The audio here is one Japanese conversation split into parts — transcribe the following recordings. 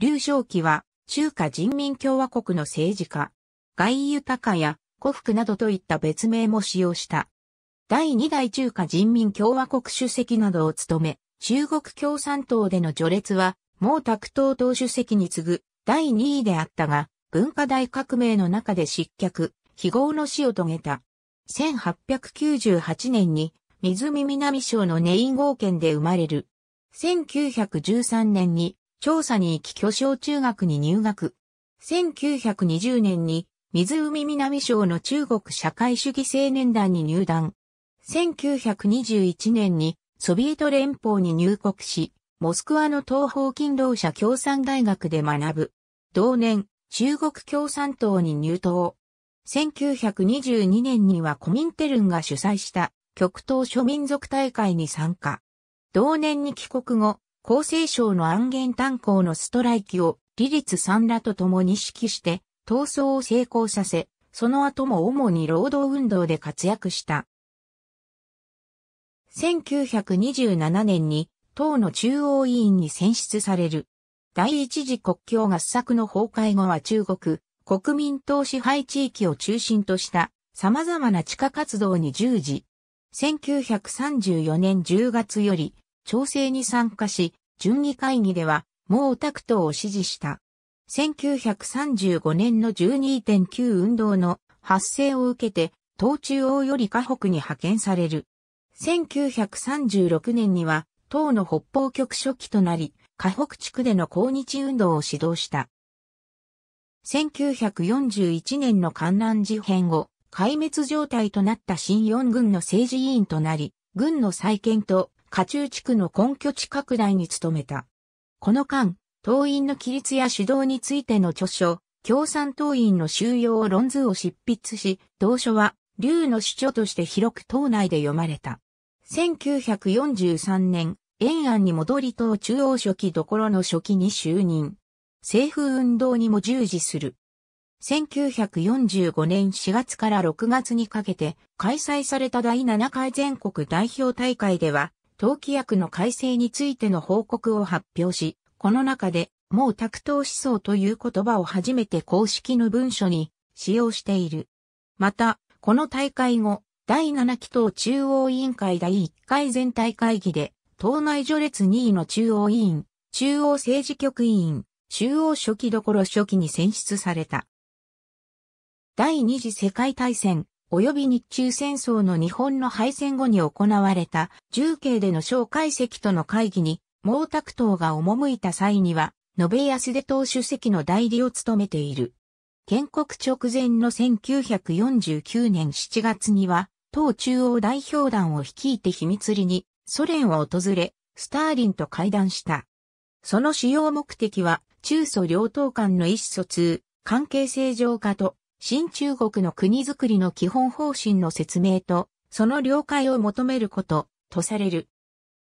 劉少奇は、中華人民共和国の政治家、外遊高や古福などといった別名も使用した。第2代中華人民共和国主席などを務め、中国共産党での序列は、毛沢東党主席に次ぐ第2位であったが、文化大革命の中で失脚、非業の死を遂げた。1898年に、湖南省のネイン郷県で生まれる。1913年に調査に行き巨匠中学に入学。1920年に湖南省の中国社会主義青年団に入団。1921年にソビエト連邦に入国し、モスクワの東方勤労者共産大学で学ぶ。同年、中国共産党に入党。1922年にはコミンテルンが主催した極東諸民族大会に参加。同年に帰国後、厚生省の安源炭鉱のストライキを、利立三らと共に指揮して、闘争を成功させ、その後も主に労働運動で活躍した。1927年に、党の中央委員に選出される。第一次国境合作の崩壊後は中国、国民党支配地域を中心とした様々な地下活動に従事。1934年10月より、調整に参加し、順議会議では、毛沢東を支持した。1935年の12.9運動の発生を受けて、党中央より河北に派遣される。1936年には、党の北方局初期となり、河北地区での抗日運動を指導した。1941年の観覧事変後、壊滅状態となった新四軍の政治委員となり、軍の再建と下中地区の根拠地拡大に努めた。この間、党員の規律や指導についての著書、共産党員の収容論図を執筆し、同書は、劉の主張として広く党内で読まれた。1943年、延安に戻り党中央書記どころの書記に就任。政府運動にも従事する。1945年4月から6月にかけて開催された第7回全国代表大会では党規約の改正についての報告を発表し、この中で、もう卓党思想という言葉を初めて公式の文書に使用している。また、この大会後、第7期党中央委員会第1回全体会議で、党内序列2位の中央委員、中央政治局委員、中央初期どころ初期に選出された。第二次世界大戦、及び日中戦争の日本の敗戦後に行われた重慶での小介析との会議に毛沢東が赴いた際には、延べ安出党主席の代理を務めている。建国直前の1949年7月には、党中央代表団を率いて秘密裏にソ連を訪れ、スターリンと会談した。その主要目的は、中ソ両党間の意思疎通、関係正常化と新中国の国づくりの基本方針の説明と、その了解を求めること、とされる。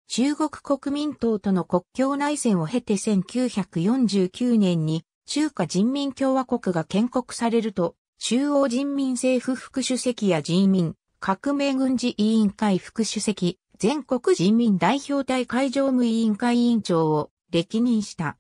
中国国民党との国境内戦を経て1949年に中華人民共和国が建国されると、中央人民政府副主席や人民、革命軍事委員会副主席、全国人民代表大会常務委員会委員長を歴任した。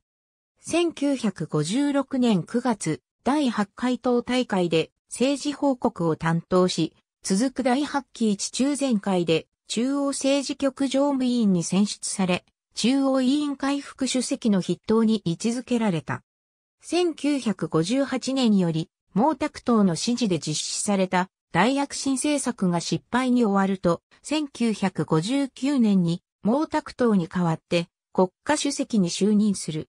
1956年9月、第8回党大会で政治報告を担当し、続く第8期一中全会で中央政治局常務委員に選出され、中央委員会副主席の筆頭に位置づけられた。1958年より毛沢東の指示で実施された大躍進政策が失敗に終わると、1959年に毛沢東に代わって国家主席に就任する。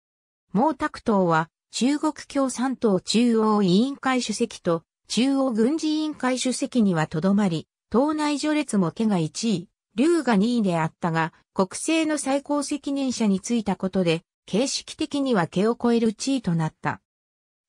毛沢東は中国共産党中央委員会主席と中央軍事委員会主席にはとどまり、党内序列も家が1位、劉が2位であったが、国政の最高責任者に就いたことで、形式的には家を超える地位となった。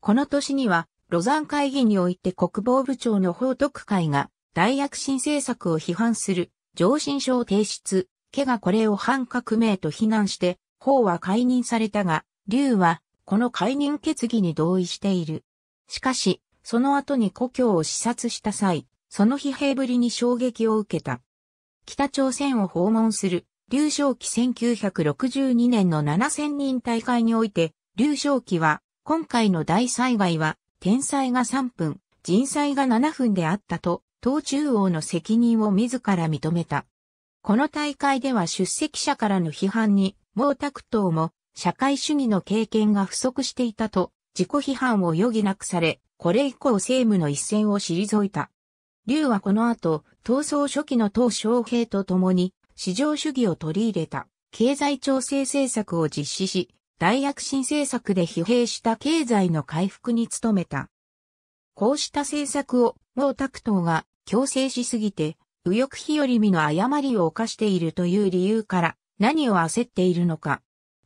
この年には、ロザン会議において国防部長の報徳会が、大躍進政策を批判する、上申書を提出、家がこれを反革命と非難して、法は解任されたが、劉はこの解任決議に同意している。しかし、その後に故郷を視察した際、その疲弊ぶりに衝撃を受けた。北朝鮮を訪問する、劉少奇1962年の7000人大会において、劉少奇は、今回の大災害は、天災が3分、人災が7分であったと、党中央の責任を自ら認めた。この大会では出席者からの批判に、毛沢東も社会主義の経験が不足していたと、自己批判を余儀なくされ、これ以降政務の一線を退いた。劉はこの後、闘争初期の党小平と共に、市場主義を取り入れた、経済調整政策を実施し、大躍進政策で疲弊した経済の回復に努めた。こうした政策を毛沢東が強制しすぎて、右翼日和見の誤りを犯しているという理由から何を焦っているのか、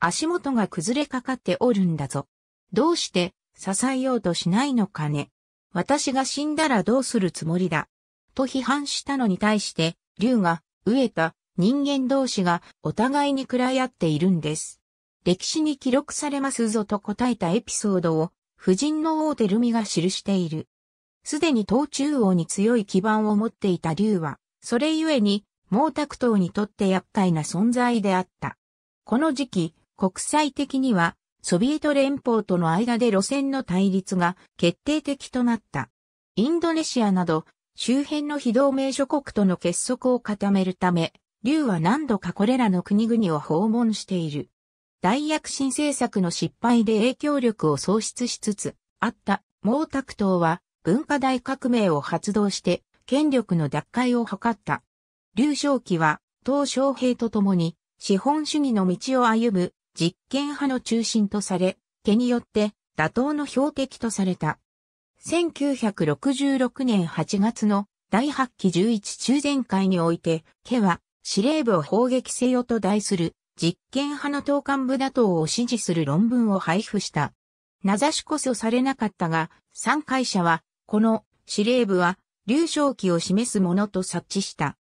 足元が崩れかかっておるんだぞ。どうして支えようとしないのかね。私が死んだらどうするつもりだ。と批判したのに対して、竜が、飢えた人間同士がお互いに喰らい合っているんです。歴史に記録されますぞと答えたエピソードを、夫人の王手ルミが記している。すでに東中央に強い基盤を持っていた竜は、それゆえに毛沢東にとって厄介な存在であった。この時期、国際的にはソビエト連邦との間で路線の対立が決定的となった。インドネシアなど周辺の非同盟諸国との結束を固めるため、劉は何度かこれらの国々を訪問している。大躍進政策の失敗で影響力を喪失しつつあった毛沢東は文化大革命を発動して権力の奪回を図った。劉少奇は、鄧小平と共に資本主義の道を歩む実験派の中心とされ、毛によって打倒の標的とされた。1966年8月の第8期11中前会において、毛は司令部を砲撃せよと題する実験派の党幹部打倒を支持する論文を配布した。名指しこそされなかったが、参会者は、この司令部は、劉暢期を示すものと察知した。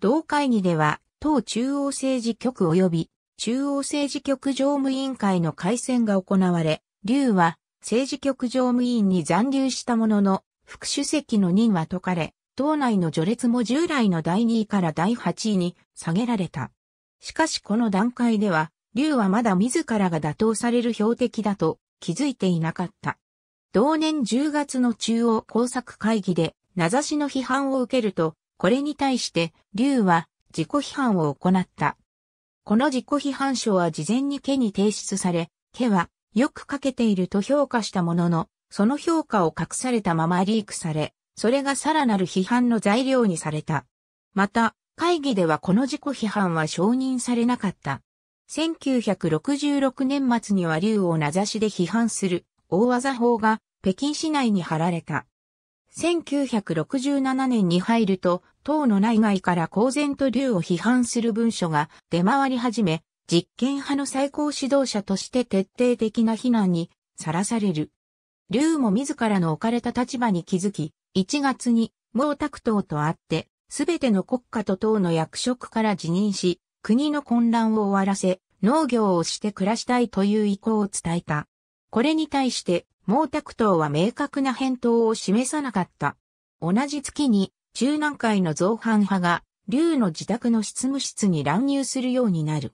同会議では、党中央政治局及び中央政治局常務委員会の改選が行われ、劉は政治局常務委員に残留したものの、副主席の任は解かれ、党内の序列も従来の第2位から第8位に下げられた。しかしこの段階では、劉はまだ自らが打倒される標的だと気づいていなかった。同年10月の中央工作会議で名指しの批判を受けると、これに対して劉は自己批判を行った。この自己批判書は事前に家に提出され、家はよく書けていると評価したものの、その評価を隠されたままリークされ、それがさらなる批判の材料にされた。また、会議ではこの自己批判は承認されなかった。1966年末には竜を名指しで批判する大技法が北京市内に貼られた。1967年に入ると、党の内外から公然と竜を批判する文書が出回り始め、実験派の最高指導者として徹底的な非難にさらされる。竜も自らの置かれた立場に気づき、1月に毛沢東と会って、すべての国家と党の役職から辞任し、国の混乱を終わらせ、農業をして暮らしたいという意向を伝えた。これに対して、毛沢東は明確な返答を示さなかった。同じ月に、中南海の造反派が、劉の自宅の執務室に乱入するようになる。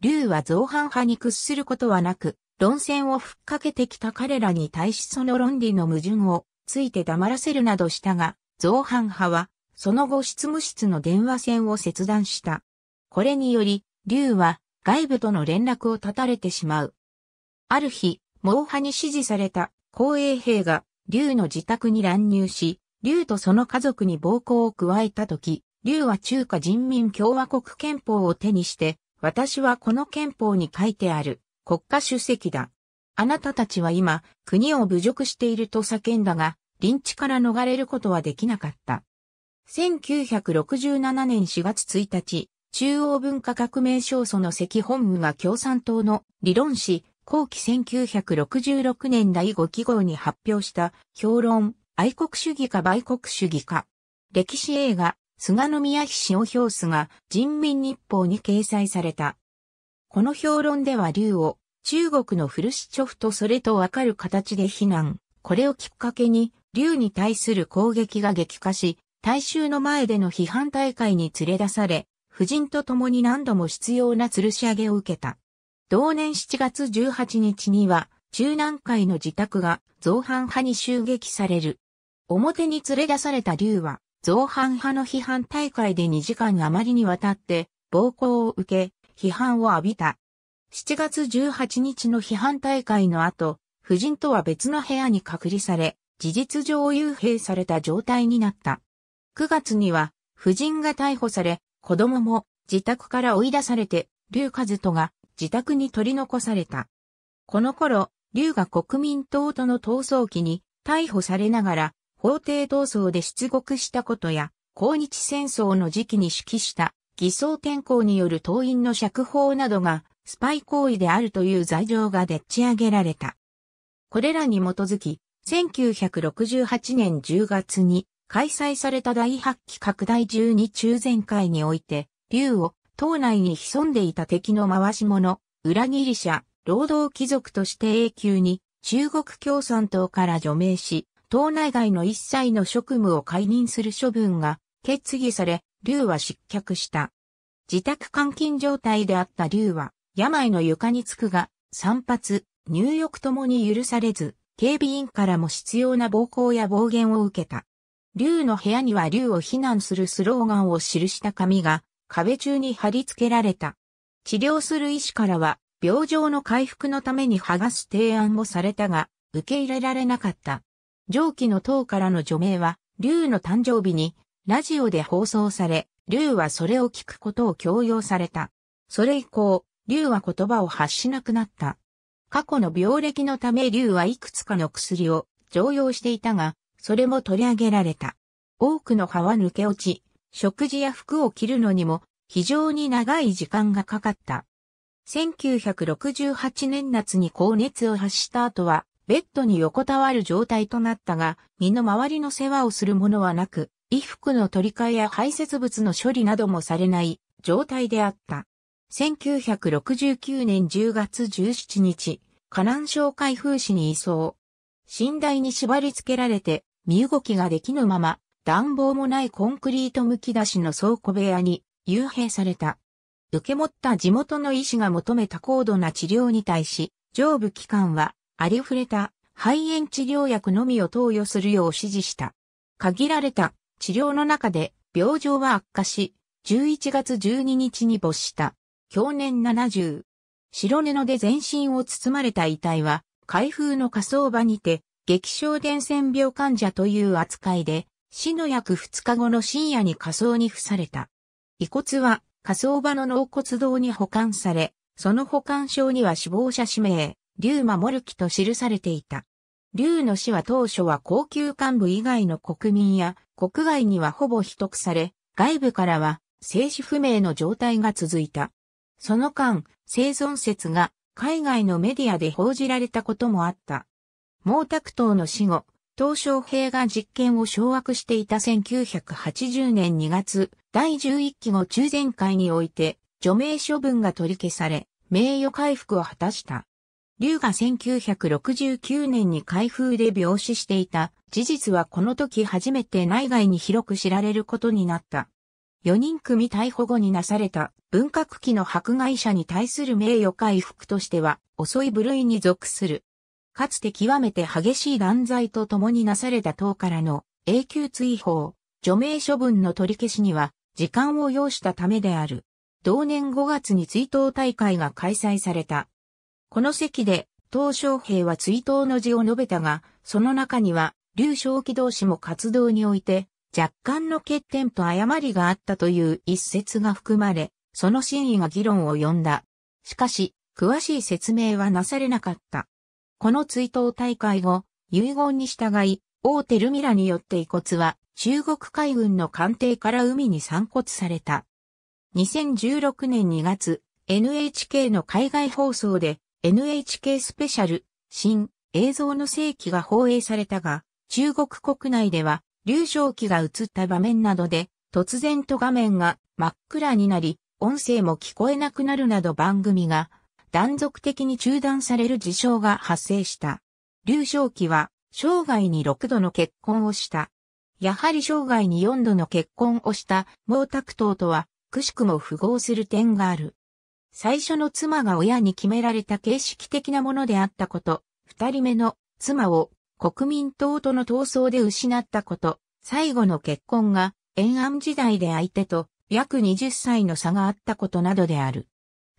劉は造反派に屈することはなく、論戦を吹っかけてきた彼らに対しその論理の矛盾をついて黙らせるなどしたが、造反派は、その後執務室の電話線を切断した。これにより、劉は外部との連絡を断たれてしまう。ある日、毛派に支持された公衛兵が竜の自宅に乱入し、竜とその家族に暴行を加えたとき、竜は中華人民共和国憲法を手にして、私はこの憲法に書いてある国家主席だ。あなたたちは今、国を侮辱していると叫んだが、臨地から逃れることはできなかった。1967年4月1日、中央文化革命勝訴の赤本部が共産党の理論誌、後期1966年第5期号に発表した評論、愛国主義か売国主義か。歴史映画、菅宮妃を評すが人民日報に掲載された。この評論では劉を中国のフルシチョフとそれとわかる形で非難。これをきっかけに劉に対する攻撃が激化し、大衆の前での批判大会に連れ出され、夫人と共に何度も必要な吊るし上げを受けた。同年7月18日には、中南海の自宅が造反派に襲撃される。表に連れ出された竜は、造反派の批判大会で2時間余りにわたって暴行を受け、批判を浴びた。7月18日の批判大会の後、夫人とは別の部屋に隔離され、事実上幽閉された状態になった。9月には、夫人が逮捕され、子供も自宅から追い出されて、竜和人が自宅に取り残された。この頃、龍が国民党との闘争期に逮捕されながら、法廷闘争で出国したことや、抗日戦争の時期に指揮した偽装転校による党員の釈放などがスパイ行為であるという罪状がでっち上げられた。これらに基づき、1968年10月に開催された第8期拡大12中全会において、龍を島内に潜んでいた敵の回し者、裏切り者、労働貴族として永久に中国共産党から除名し、島内外の一切の職務を解任する処分が決議され、劉は失脚した。自宅監禁状態であった劉は、病の床につくが、散髪、入浴ともに許されず、警備員からも必要な暴行や暴言を受けた。劉の部屋には劉を非難するスローガンを記した紙が壁中に貼り付けられた。治療する医師からは、病状の回復のために剥がす提案もされたが、受け入れられなかった。上記の党からの除名は、竜の誕生日に、ラジオで放送され、竜はそれを聞くことを強要された。それ以降、竜は言葉を発しなくなった。過去の病歴のため竜はいくつかの薬を常用していたが、それも取り上げられた。多くの歯は抜け落ち、食事や服を着るのにも非常に長い時間がかかった。1968年夏に高熱を発した後は、ベッドに横たわる状態となったが、身の回りの世話をするものはなく、衣服の取り替えや排泄物の処理などもされない状態であった。1969年10月17日、河南省開封市に移送。寝台に縛り付けられて、身動きができぬまま、暖房もないコンクリートむき出しの倉庫部屋に幽閉された。受け持った地元の医師が求めた高度な治療に対し、上部機関はありふれた肺炎治療薬のみを投与するよう指示した。限られた治療の中で病状は悪化し、11月12日に没した。去年70。白布で全身を包まれた遺体は、開封の火葬場にて、激症伝染病患者という扱いで、死の約2日後の深夜に火葬に付された。遺骨は火葬場の納骨堂に保管され、その保管証には死亡者氏名、竜守木と記されていた。竜の死は当初は高級幹部以外の国民や国外にはほぼ秘匿され、外部からは生死不明の状態が続いた。その間、生存説が海外のメディアで報じられたこともあった。毛沢東の死後、鄧小平が実権を掌握していた1980年2月、第11期後中前会において、除名処分が取り消され、名誉回復を果たした。龍が1969年に開封で病死していた事実はこの時初めて内外に広く知られることになった。4人組逮捕後になされた文革期の迫害者に対する名誉回復としては遅い部類に属する。かつて極めて激しい断罪と共になされた党からの永久追放、除名処分の取り消しには時間を要したためである。同年5月に追悼大会が開催された。この席で、鄧小平は追悼の字を述べたが、その中には、劉少奇同士も活動において、若干の欠点と誤りがあったという一節が含まれ、その真意が議論を呼んだ。しかし、詳しい説明はなされなかった。この追悼大会後、遺言に従い、大手ルミラによって遺骨は中国海軍の艦艇から海に散骨された。2016年2月、NHK の海外放送で NHK スペシャル、新、映像の世紀が放映されたが、中国国内では、流氷機が映った場面などで、突然と画面が真っ暗になり、音声も聞こえなくなるなど番組が断続的に中断される事象が発生した。劉少奇は、生涯に6度の結婚をした。やはり生涯に4度の結婚をした毛沢東とは、くしくも符合する点がある。最初の妻が親に決められた形式的なものであったこと、二人目の妻を国民党との闘争で失ったこと、最後の結婚が延安時代で相手と約20歳の差があったことなどである。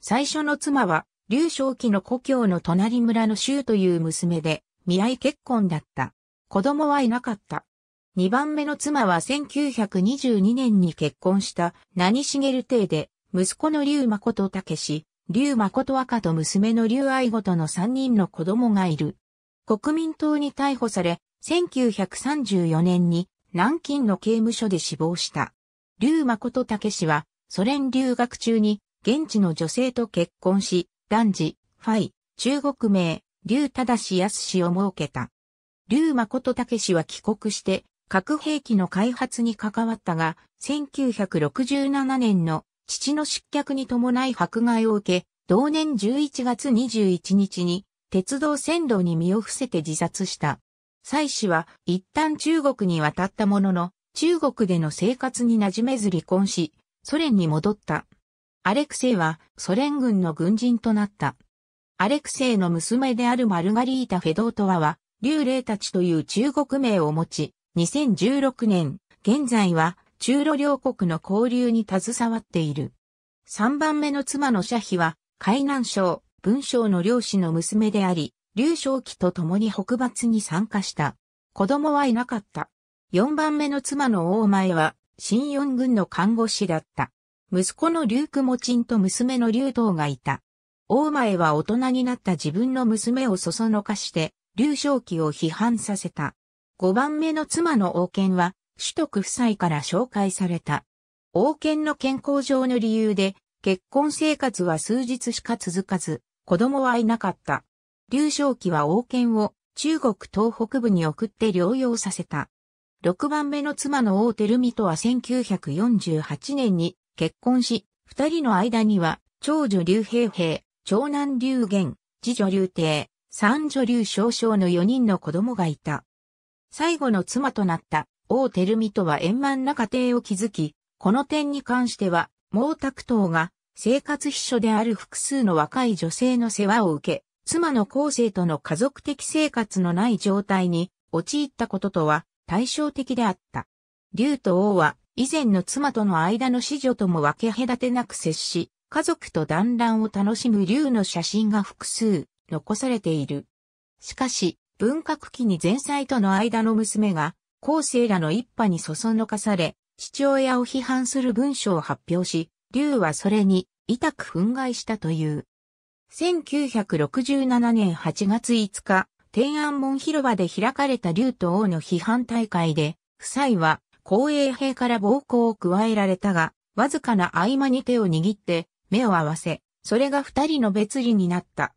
最初の妻は劉少奇の故郷の隣村の州という娘で、見合い結婚だった。子供はいなかった。二番目の妻は1922年に結婚した何茂邸で、息子の劉誠武氏、劉誠赤と娘の劉愛子との三人の子供がいる。国民党に逮捕され、1934年に南京の刑務所で死亡した。劉誠武氏はソ連留学中に現地の女性と結婚し、男児、ファイ、中国名、劉正康を設けた。劉誠武は帰国して、核兵器の開発に関わったが、1967年の父の失脚に伴い迫害を受け、同年11月21日に鉄道線路に身を伏せて自殺した。蔡氏は一旦中国に渡ったものの、中国での生活に馴染めず離婚し、ソ連に戻った。アレクセイはソ連軍の軍人となった。アレクセイの娘であるマルガリータ・フェドートワは、劉霊たちという中国名を持ち、2016年、現在は中ロ両国の交流に携わっている。3番目の妻の社妃は、海南省、文章の漁師の娘であり、劉少奇と共に北伐に参加した。子供はいなかった。4番目の妻の大前は、新四軍の看護師だった。息子のリューク・モチンと娘のリュウトウがいた。大前は大人になった自分の娘をそそのかして、龍正旗を批判させた。5番目の妻の王権は、主徳夫妻から紹介された。王権の健康上の理由で、結婚生活は数日しか続かず、子供はいなかった。劉少奇は王権を中国東北部に送って療養させた。6番目の妻の王照美とは1948年に結婚し、二人の間には、長女竜平平、長男竜玄、次女竜帝、三女竜少将の四人の子供がいた。最後の妻となった王照美とは円満な家庭を築き、この点に関しては、毛沢東が生活秘書である複数の若い女性の世話を受け、妻の後世との家族的生活のない状態に陥ったこととは対照的であった。竜と王は以前の妻との間の子女とも分け隔てなく接し、家族と団らんを楽しむ竜の写真が複数残されている。しかし、文革期に前妻との間の娘が、後世らの一派にそそのかされ、父親を批判する文書を発表し、竜はそれに、痛く憤慨したという。1967年8月5日、天安門広場で開かれた竜と王の批判大会で、夫妻は公衛兵から暴行を加えられたが、わずかな合間に手を握って、目を合わせ、それが二人の別離になった。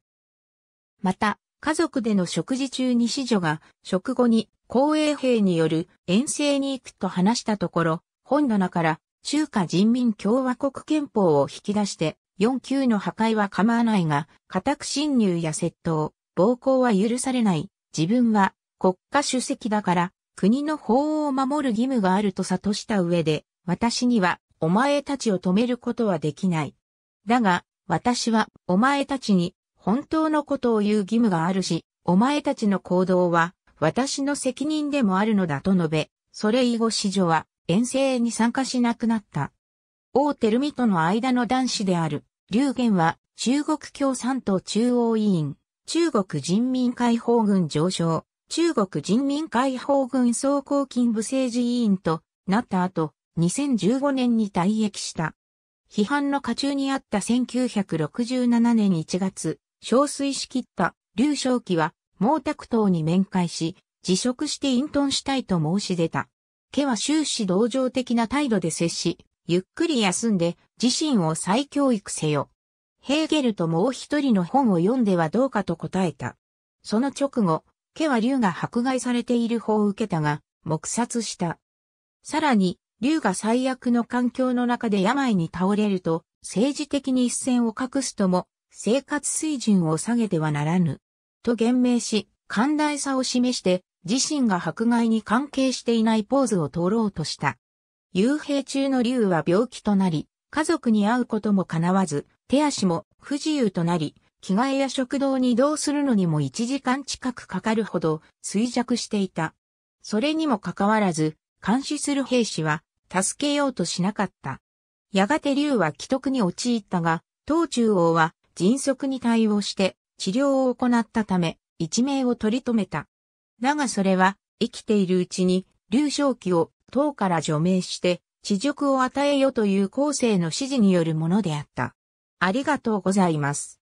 また、家族での食事中に子女が、食後に公衛兵による遠征に行くと話したところ、本棚から中華人民共和国憲法を引き出して、4級の破壊は構わないが、家宅侵入や窃盗、暴行は許されない。自分は国家主席だから国の法を守る義務があると悟した上で、私にはお前たちを止めることはできない。だが、私はお前たちに本当のことを言う義務があるし、お前たちの行動は私の責任でもあるのだと述べ、それ以後子女は遠征に参加しなくなった。王テルミとの間の男子である、劉玄は中国共産党中央委員、中国人民解放軍上昇、中国人民解放軍総行勤部政治委員となった後、2015年に退役した。批判の下中にあった1967年1月、憔悴しきった劉少奇は毛沢東に面会し、辞職して隠遁したいと申し出た。家は終始同情的な態度で接し、ゆっくり休んで自身を再教育せよ。ヘーゲルともう一人の本を読んではどうかと答えた。その直後、家は竜が迫害されている方を受けたが、黙殺した。さらに、竜が最悪の環境の中で病に倒れると、政治的に一線を隠すとも、生活水準を下げてはならぬ。と言明し、寛大さを示して、自身が迫害に関係していないポーズを取ろうとした。幽閉中の竜は病気となり、家族に会うことも叶わず、手足も不自由となり、着替えや食堂に移動するのにも1時間近くかかるほど衰弱していた。それにもかかわらず、監視する兵士は助けようとしなかった。やがて竜は既得に陥ったが、当中王は迅速に対応して治療を行ったため、一命を取り留めた。だがそれは、生きているうちに、竜少奇を党から除名して、地辱を与えよという後世の指示によるものであった。ありがとうございます。